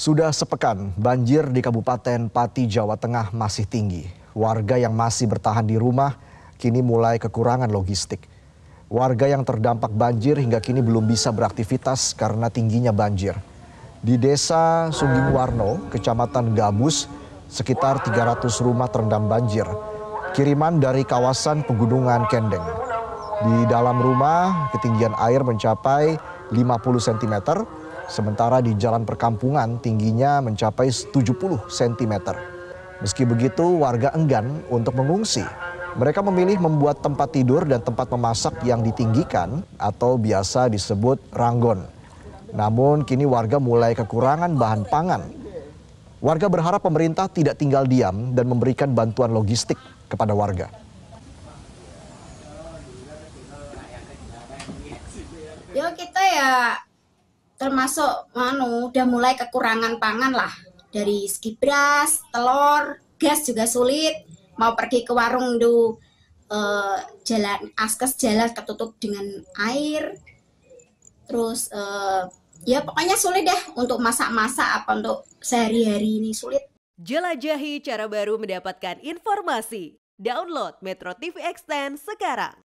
Sudah sepekan, banjir di Kabupaten Pati, Jawa Tengah masih tinggi. Warga yang masih bertahan di rumah kini mulai kekurangan logistik. Warga yang terdampak banjir hingga kini belum bisa beraktivitas karena tingginya banjir. Di desa Sugiwarno, kecamatan Gabus, sekitar 300 rumah terendam banjir. Kiriman dari kawasan pegunungan Kendeng. Di dalam rumah, ketinggian air mencapai 50 cm, Sementara di jalan perkampungan tingginya mencapai 70 cm. Meski begitu warga enggan untuk mengungsi. Mereka memilih membuat tempat tidur dan tempat memasak yang ditinggikan atau biasa disebut ranggon. Namun kini warga mulai kekurangan bahan pangan. Warga berharap pemerintah tidak tinggal diam dan memberikan bantuan logistik kepada warga. Ya kita ya termasuk anu udah mulai kekurangan pangan lah dari segi beras, telur, gas juga sulit. Mau pergi ke warung itu eh, jalan askes jalan ketutup dengan air. Terus eh, ya pokoknya sulit deh untuk masak-masak apa untuk sehari-hari ini sulit. Jelajahi cara baru mendapatkan informasi. Download Metro TV Extend sekarang.